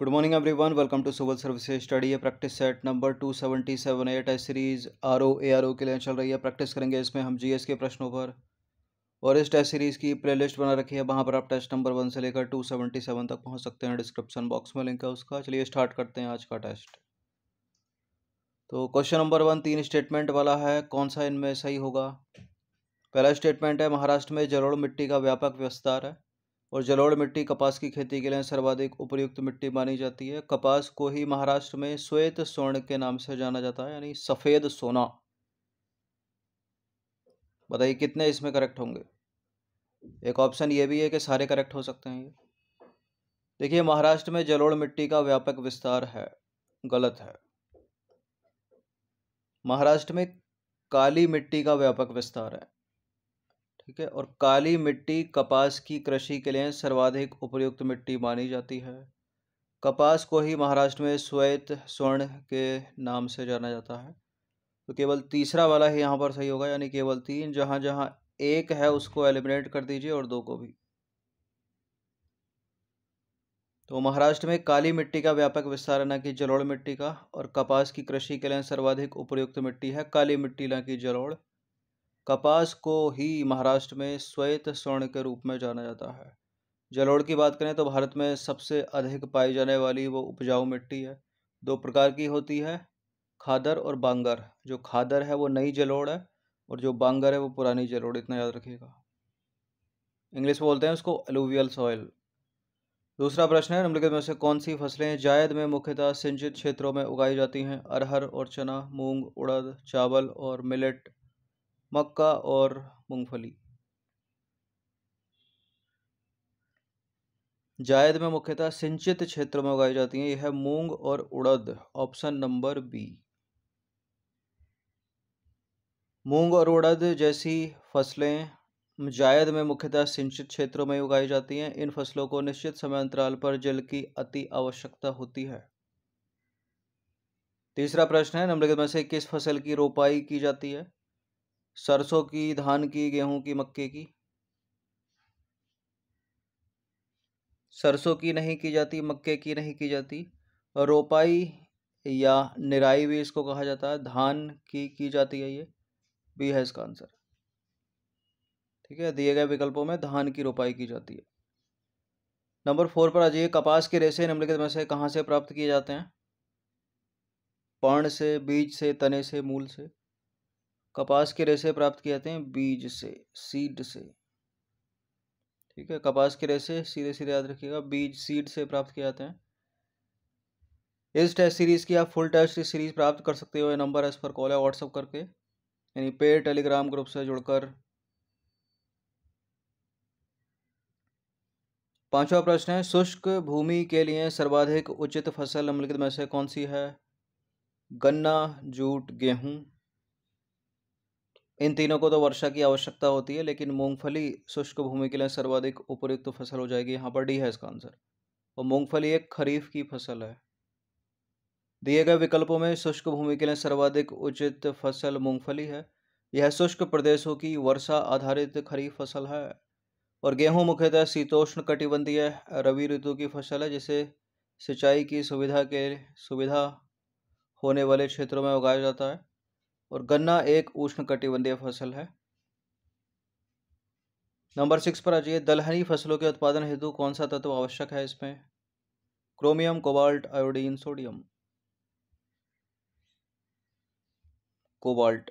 good morning everyone welcome to civil services study है practice set number two seventy seven A test series R O A R O के लिए चल रही है practice करेंगे इसमें हम जीएस के प्रश्नों पर और इस टेस्ट सीरीज़ की प्लेलिस्ट बना रखी है वहाँ पर आप टेस्ट नंबर वन से लेकर टू सेवेंटी सेवन तक पहुँच सकते हैं डिस्क्रिप्शन बॉक्स में लिंक है उसका चलिए स्टार्ट करते हैं आज का टेस्ट तो क्वेश्चन नंबर वन तीन स्टेटमेंट वाला है कौन सा इनमें सही होगा पहला स्टेटमेंट है महाराष्ट्र में जरोड़ मिट्टी का व्यापक विस्तार है और जलोढ़ मिट्टी कपास की खेती के लिए सर्वाधिक उपयुक्त मिट्टी मानी जाती है कपास को ही महाराष्ट्र में श्वेत स्वर्ण के नाम से जाना जाता है यानी सफ़ेद सोना बताइए कितने इसमें करेक्ट होंगे एक ऑप्शन ये भी है कि सारे करेक्ट हो सकते हैं ये देखिए महाराष्ट्र में जलोढ़ मिट्टी का व्यापक विस्तार है गलत है महाराष्ट्र में काली मिट्टी का व्यापक विस्तार है ठीक है और काली मिट्टी कपास की कृषि के लिए सर्वाधिक उपयुक्त मिट्टी मानी जाती है कपास को ही महाराष्ट्र में श्वेत स्वर्ण के नाम से जाना जाता है तो केवल तीसरा वाला ही यहाँ पर सही होगा यानी केवल तीन जहाँ जहाँ एक है उसको एलिमिनेट कर दीजिए और दो को भी तो महाराष्ट्र में काली मिट्टी का व्यापक विस्तार है ना कि जलोड़ मिट्टी का और कपास की कृषि के लिए सर्वाधिक उपयुक्त मिट्टी है काली मिट्टी ना कि जलोड़ कपास को ही महाराष्ट्र में श्वेत स्वर्ण के रूप में जाना जाता है जलोड़ की बात करें तो भारत में सबसे अधिक पाई जाने वाली वो उपजाऊ मिट्टी है दो प्रकार की होती है खादर और बांगर जो खादर है वो नई जलोड़ है और जो बांगर है वो पुरानी जलोड़ इतना याद रखिएगा इंग्लिश बोलते हैं उसको एलुवियल सॉयल दूसरा प्रश्न है निम्नलिखित में से कौन सी फसलें जायद में मुख्यतः सिंचित क्षेत्रों में उगाई जाती हैं अरहर और चना मूंग उड़द चावल और मिलेट मक्का और मूंगफली जायद में मुख्यतः सिंचित क्षेत्र में उगाई जाती है यह है मूंग और उड़द ऑप्शन नंबर बी मूंग और उड़द जैसी फसलें जायद में मुख्यतः सिंचित क्षेत्रों में उगाई जाती हैं इन फसलों को निश्चित समय अंतराल पर जल की अति आवश्यकता होती है तीसरा प्रश्न है निम्नलिखित में से किस फसल की रोपाई की जाती है सरसों की धान की गेहूं की मक्के की सरसों की नहीं की जाती मक्के की नहीं की जाती रोपाई या निराई भी इसको कहा जाता है धान की की जाती है ये बी है इसका आंसर ठीक है दिए गए विकल्पों में धान की रोपाई की जाती है नंबर फोर पर आ जाइए कपास के रेसे निम्नलिखित में से कहाँ से प्राप्त किए जाते हैं पर्ण से बीज से तने से मूल से कपास के रेसे प्राप्त किए जाते हैं बीज से सीड से ठीक है कपास के रेसे सीधे सीधे याद रखिएगा बीज सीड से प्राप्त किए जाते हैं इस टेस्ट सीरीज़ की आप फुल टेस्ट सीरीज़ प्राप्त कर सकते हो नंबर है इस पर कॉल है व्हाट्सअप करके यानी पे टेलीग्राम ग्रुप से जुड़कर पांचवा प्रश्न है शुष्क भूमि के लिए सर्वाधिक उचित फसल निम्नलिखित में से कौन सी है गन्ना जूट गेहूं इन तीनों को तो वर्षा की आवश्यकता होती है लेकिन मूंगफली शुष्क भूमि के लिए सर्वाधिक उपयुक्त तो फसल हो जाएगी यहाँ पर डी है इसका आंसर और मूंगफली एक खरीफ की फसल है दिए गए विकल्पों में शुष्क भूमि के लिए सर्वाधिक उचित फसल मूंगफली है यह शुष्क प्रदेशों की वर्षा आधारित खरीफ फसल है और गेहूं मुख्यतः शीतोष्ण कटिबंधीय रवि ऋतु की फसल है जिसे सिंचाई की सुविधा के सुविधा होने वाले क्षेत्रों में उगाया जाता है और गन्ना एक उष्णकटिबंधीय फसल है नंबर सिक्स पर आ जाइए दलहनी फसलों के उत्पादन हेतु कौन सा तत्व आवश्यक है इसमें chromium cobalt iodine sodium cobalt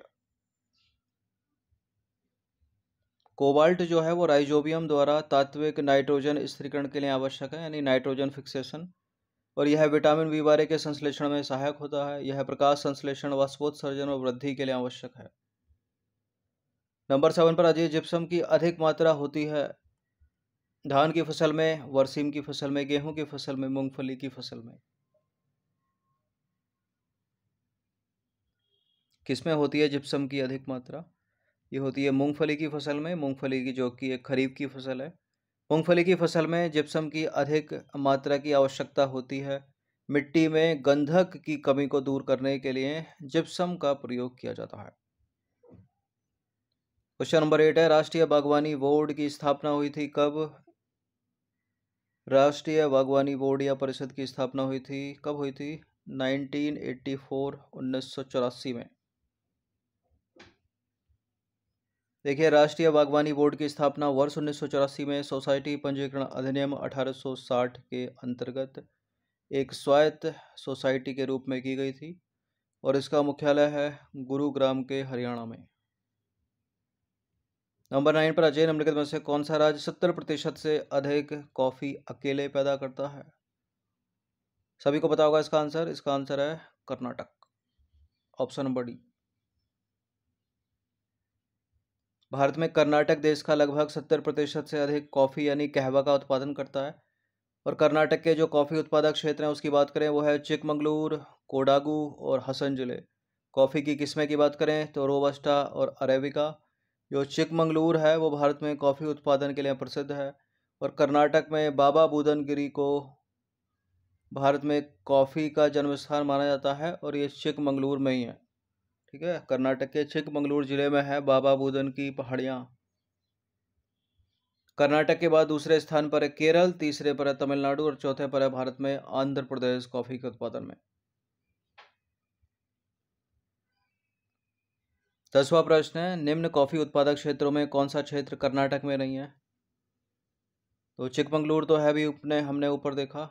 cobalt जो है वो राइजोबियम द्वारा तात्विक नाइट्रोजन स्थिरीकरण के लिए आवश्यक है यानी नाइट्रोजन फिक्सेशन और यह विटामिन बी बारह के संश्लेषण में सहायक होता है यह प्रकाश संश्लेषण वाष्पोत्सर्जन और वृद्धि के लिए आवश्यक है नंबर सेवन पर अजय जिप्सम की अधिक मात्रा होती है धान की फसल में वर्सीम की फसल में गेहूं की फसल में मूंगफली की फसल में किसमें होती है जिप्सम की अधिक मात्रा ये होती है मूंगफली की फसल में मूंगफली की जो कि एक खरीफ की फसल है मूंगफली की फसल में जिप्सम की अधिक मात्रा की आवश्यकता होती है मिट्टी में गंधक की कमी को दूर करने के लिए जिप्सम का प्रयोग किया जाता है क्वेश्चन नंबर एट है राष्ट्रीय बागवानी बोर्ड की स्थापना हुई थी कब राष्ट्रीय बागवानी बोर्ड या परिषद की स्थापना हुई थी कब हुई थी 1984 1984 में देखिए राष्ट्रीय बागवानी बोर्ड की स्थापना वर्ष उन्नीस में सोसाइटी पंजीकरण अधिनियम 1860 के अंतर्गत एक स्वायत्त सोसाइटी के रूप में की गई थी और इसका मुख्यालय है गुरुग्राम के हरियाणा में नंबर नाइन पर अजय निम्नलिखित में से कौन सा राज्य सत्तर प्रतिशत से अधिक कॉफ़ी अकेले पैदा करता है सभी को पता होगा इसका आंसर इसका आंसर है Karnataka option number D Bharat में कर्नाटक देश का लगभग सत्तर प्रतिशत से अधिक कॉफ़ी यानी कहवा का उत्पादन करता है और कर्नाटक के जो कॉफ़ी उत्पादक क्षेत्र हैं उसकी बात करें वो है चिकमंगलूर कोडागू और हसन जिले कॉफ़ी की किस्में की बात करें तो रोबस्टा और अरेबिका जो चिकमंगलूर है वो भारत में कॉफ़ी उत्पादन के लिए प्रसिद्ध है और कर्नाटक में बाबा बुदनगिरी को भारत में कॉफ़ी का जन्म स्थान माना जाता है और ये चिकमंगलूर में ही है ठीक है कर्नाटक के चिकमंगलूर जिले में है बाबा बुदन की पहाड़ियाँ कर्नाटक के बाद दूसरे स्थान पर है केरल तीसरे पर है तमिलनाडु और चौथे पर है भारत में आंध्र प्रदेश कॉफ़ी के उत्पादन में दसवा प्रश्न है निम्न कॉफ़ी उत्पादक क्षेत्रों में कौन सा क्षेत्र कर्नाटक में नहीं है तो चिकमंगलूर तो है भी उपने हमने ऊपर देखा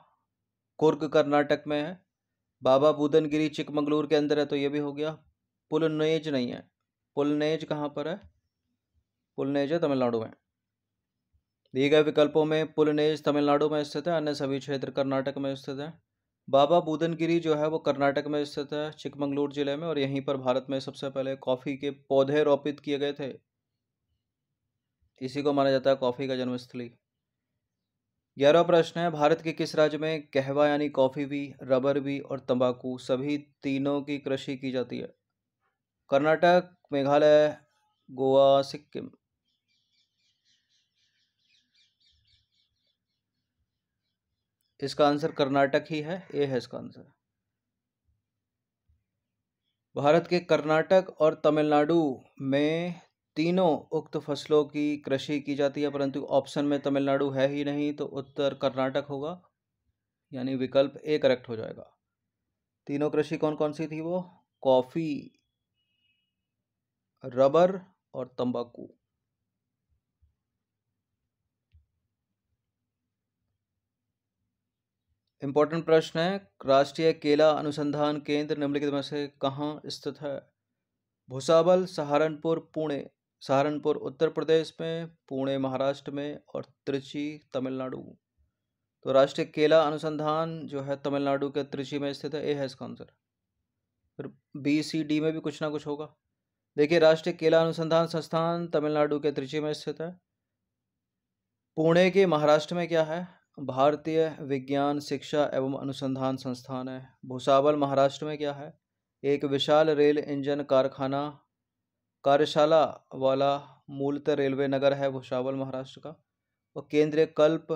कुर्ग कर्नाटक में है बाबा बुदनगिरी चिकमंगलूर के अंदर है तो ये भी हो गया पुलनेज नहीं है पुलनेज कहाँ पर है पुलनेज है तमिलनाडु में दिए गए विकल्पों में पुलनेज तमिलनाडु में स्थित है अन्य सभी क्षेत्र कर्नाटक में स्थित है बाबा बुदनगिरी जो है वो कर्नाटक में स्थित है चिकमंगलूर जिले में और यहीं पर भारत में सबसे पहले कॉफ़ी के पौधे रोपित किए गए थे इसी को माना जाता है कॉफ़ी का जन्मस्थली ग्यारह प्रश्न है भारत के किस राज्य में कहवा यानी कॉफ़ी भी रबर भी और तंबाकू सभी तीनों की कृषि की जाती है कर्नाटक मेघालय गोवा सिक्किम इसका आंसर कर्नाटक ही है ए है इसका आंसर भारत के कर्नाटक और तमिलनाडु में तीनों उक्त फसलों की कृषि की जाती है परंतु ऑप्शन में तमिलनाडु है ही नहीं तो उत्तर कर्नाटक होगा यानी विकल्प ए करेक्ट हो जाएगा तीनों कृषि कौन कौन सी थी वो कॉफ़ी रबर और तंबाकू इंपॉर्टेंट प्रश्न है राष्ट्रीय केला अनुसंधान केंद्र निम्नलिखित में से कहाँ स्थित है भुसावल सहारनपुर पुणे सहारनपुर उत्तर प्रदेश में पुणे महाराष्ट्र में और त्रिची तमिलनाडु तो राष्ट्रीय केला अनुसंधान जो है तमिलनाडु के त्रिची में स्थित है ए है इसका आंसर फिर बी सी डी में भी कुछ ना कुछ होगा देखिए राष्ट्रीय केला अनुसंधान संस्थान तमिलनाडु के त्रिची में स्थित है पुणे के महाराष्ट्र में क्या है भारतीय विज्ञान शिक्षा एवं अनुसंधान संस्थान है भूसावल महाराष्ट्र में क्या है एक विशाल रेल इंजन कारखाना कार्यशाला वाला मूलतः रेलवे नगर है भूसावल महाराष्ट्र का और केंद्रीय कल्प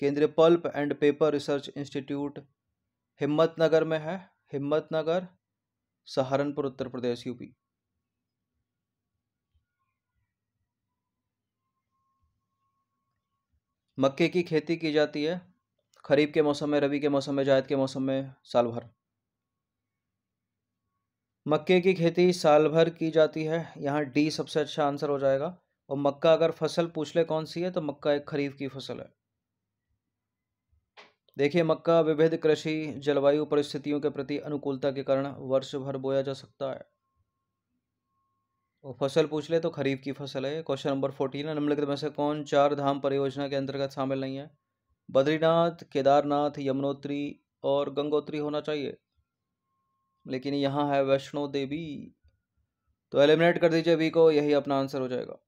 केंद्रीय pulp and paper research institute Himmatnagar में है हिम्मतनगर सहारनपुर उत्तर प्रदेश यूपी मक्के की खेती की जाती है खरीफ के मौसम में रबी के मौसम में जायद के मौसम में साल भर मक्के की खेती साल भर की जाती है यहाँ डी सबसे अच्छा आंसर हो जाएगा और मक्का अगर फसल पूछ ले कौन सी है तो मक्का एक खरीफ की फसल है देखिए मक्का विभिन्न कृषि जलवायु परिस्थितियों के प्रति अनुकूलता के कारण वर्ष भर बोया जा सकता है और फसल पूछ ले तो खरीफ की फसल है क्वेश्चन नंबर फोर्टीन है निम्नलिखित में से कौन चार धाम परियोजना के अंतर्गत शामिल नहीं है बद्रीनाथ केदारनाथ यमुनोत्री और गंगोत्री होना चाहिए लेकिन यहाँ है वैष्णो देवी तो एलिमिनेट कर दीजिए अभी को यही अपना आंसर हो जाएगा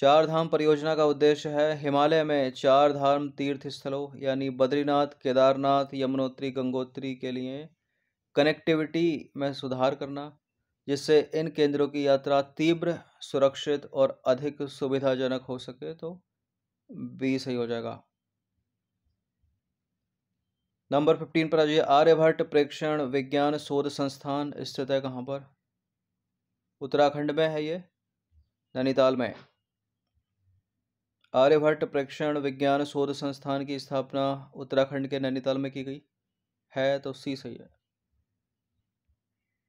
चार धाम परियोजना का उद्देश्य है हिमालय में चार धाम तीर्थ स्थलों यानी बद्रीनाथ केदारनाथ यमुनोत्री गंगोत्री के लिए कनेक्टिविटी में सुधार करना जिससे इन केंद्रों की यात्रा तीव्र सुरक्षित और अधिक सुविधाजनक हो सके तो बी सही हो जाएगा नंबर फिफ्टीन पर आ जाइए आर्यभट्ट प्रेक्षण विज्ञान शोध संस्थान स्थित है कहाँ पर उत्तराखंड में है ये नैनीताल में आर्यभट्ट प्रेक्षण विज्ञान शोध संस्थान की स्थापना उत्तराखंड के नैनीताल में की गई है तो सी सही है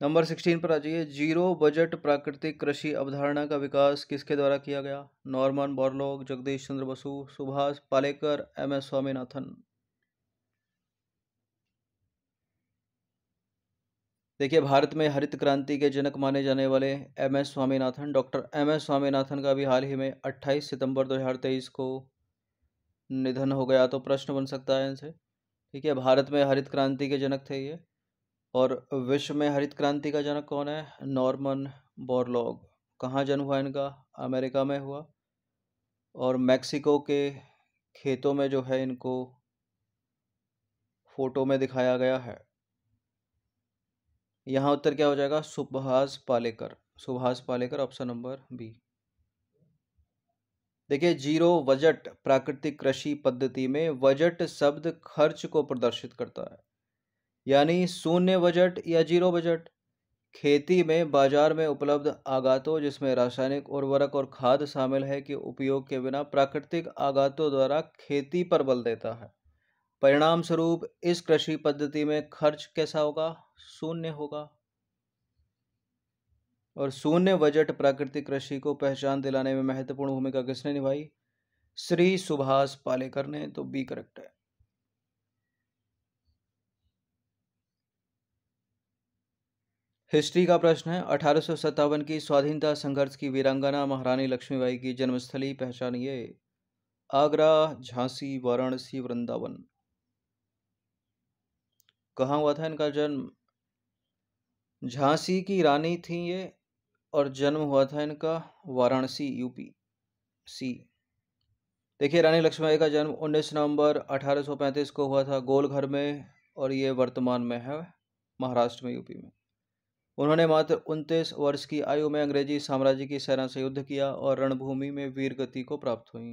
नंबर सिक्सटीन पर आ जाइए जीरो बजट प्राकृतिक कृषि अवधारणा का विकास किसके द्वारा किया गया Norman Borlaug Jagadish Chandra Bose Subhash Palekar M S Swaminathan देखिए भारत में हरित क्रांति के जनक माने जाने वाले M S Swaminathan doctor M S Swaminathan का भी हाल ही में 28 सितंबर 2023 को निधन हो गया तो प्रश्न बन सकता है इनसे ठीक है भारत में हरित क्रांति के जनक थे ये और विश्व में हरित क्रांति का जनक कौन है नॉर्मन बोरलॉग कहाँ जन्म हुआ इनका अमेरिका में हुआ और मैक्सिको के खेतों में जो है इनको फोटो में दिखाया गया है यहाँ उत्तर क्या हो जाएगा Subhash Palekar Subhash Palekar option number B देखिए जीरो बजट प्राकृतिक कृषि पद्धति में बजट शब्द खर्च को प्रदर्शित करता है यानी शून्य बजट या जीरो बजट खेती में बाजार में उपलब्ध आगातों जिसमें रासायनिक उर्वरक और खाद शामिल है कि उपयोग के बिना प्राकृतिक आगातों द्वारा खेती पर बल देता है परिणाम स्वरूप इस कृषि पद्धति में खर्च कैसा होगा शून्य होगा और शून्य बजट प्राकृतिक कृषि को पहचान दिलाने में महत्वपूर्ण भूमिका किसने निभाई श्री सुभाष पालेकर ने तो बी करेक्ट है हिस्ट्री का प्रश्न है अठारह की स्वाधीनता संघर्ष की वीरांगना महारानी लक्ष्मीबाई की जन्मस्थली पहचानिए आगरा झांसी वाराणसी वृंदावन कहाँ हुआ था इनका जन्म झांसी की रानी थी ये और जन्म हुआ था इनका वाराणसी यूपी सी देखिए रानी लक्ष्मीबाई का जन्म 19 नवंबर 1835 को हुआ था गोलघर में और ये वर्तमान में है महाराष्ट्र में यूपी में उन्होंने मात्र उनतीस वर्ष की आयु में अंग्रेजी साम्राज्य की सेना से युद्ध किया और रणभूमि में वीर गति को प्राप्त हुई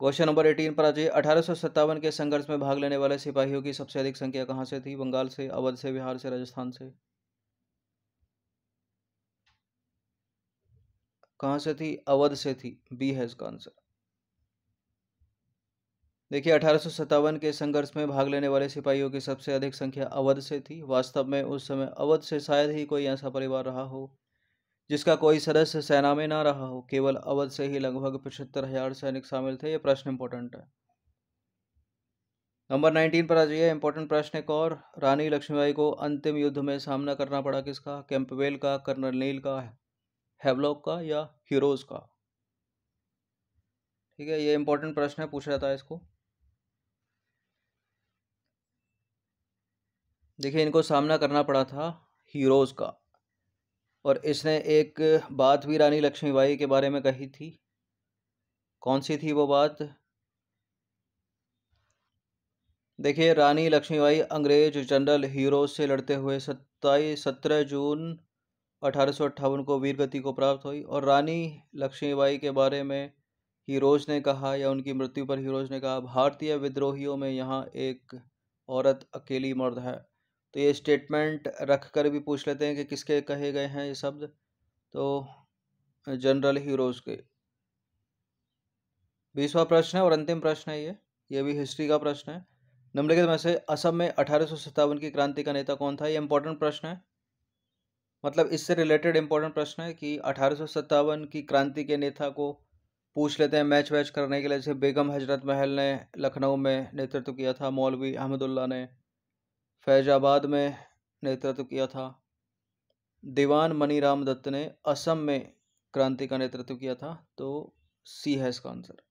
क्वेश्चन नंबर एटीन पर अजय अठारह के संघर्ष में भाग लेने वाले सिपाहियों की सबसे अधिक संख्या कहाँ से थी बंगाल से अवध से बिहार से राजस्थान से कहाँ से थी अवध से थी बी है इसका आंसर देखिए अठारह के संघर्ष में भाग लेने वाले सिपाहियों की सबसे अधिक संख्या अवध से थी वास्तव में उस समय अवध से शायद ही कोई ऐसा परिवार रहा हो जिसका कोई सदस्य सेना में ना रहा हो केवल अवध से ही लगभग पचहत्तर हजार सैनिक शामिल थे ये प्रश्न इंपॉर्टेंट है नंबर नाइनटीन पर आ जाइए इंपॉर्टेंट प्रश्न एक और रानी लक्ष्मीबाई को अंतिम युद्ध में सामना करना पड़ा किसका कैंपवेल का कर्नल नील का हैवलॉक का या हीरोज का ठीक है ये इंपॉर्टेंट प्रश्न है पूछा जाता है इसको देखिए इनको सामना करना पड़ा था हीरोज़ का और इसने एक बात भी रानी लक्ष्मीबाई के बारे में कही थी कौन सी थी वो बात देखिए रानी लक्ष्मीबाई अंग्रेज जनरल हीरोज से लड़ते हुए सत्ताईस सत्रह जून अठारह को वीरगति को प्राप्त हुई और रानी लक्ष्मीबाई के बारे में हीरोज ने कहा या उनकी मृत्यु पर हीरोज ने कहा भारतीय विद्रोहियों में यहाँ एक औरत अकेली मर्द है तो ये स्टेटमेंट रख कर भी पूछ लेते हैं कि किसके कहे गए हैं ये शब्द तो जनरल हीरोज़ के बीसवा प्रश्न है और अंतिम प्रश्न है ये ये भी हिस्ट्री का प्रश्न है निम्नलिखित में से असम में अठारह की क्रांति का नेता कौन था ये इंपॉर्टेंट प्रश्न है मतलब इससे रिलेटेड इंपॉर्टेंट प्रश्न है कि अठारह की क्रांति के नेता को पूछ लेते हैं मैच वैच करने के लिए जैसे बेगम हजरत महल ने लखनऊ में नेतृत्व किया था मौलवी अहमदुल्ला ने फैजाबाद में नेतृत्व किया था दीवान मनीराम दत्त ने असम में क्रांति का नेतृत्व किया था तो सी है इसका आंसर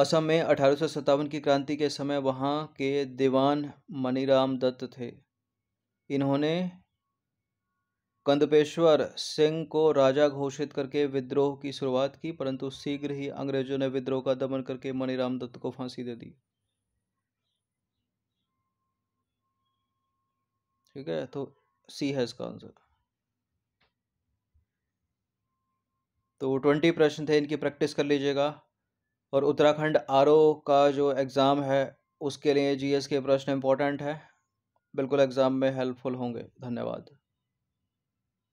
असम में अठारह की क्रांति के समय वहाँ के दीवान मनीराम दत्त थे इन्होंने कंदपेश्वर सिंह को राजा घोषित करके विद्रोह की शुरुआत की परंतु शीघ्र ही अंग्रेजों ने विद्रोह का दमन करके मणिराम दत्त को फांसी दे दी ठीक है तो सी है इसका आंसर तो ट्वेंटी प्रश्न थे इनकी प्रैक्टिस कर लीजिएगा और उत्तराखंड आर का जो एग्ज़ाम है उसके लिए जीएस के प्रश्न इंपॉर्टेंट है बिल्कुल एग्ज़ाम में हेल्पफुल होंगे धन्यवाद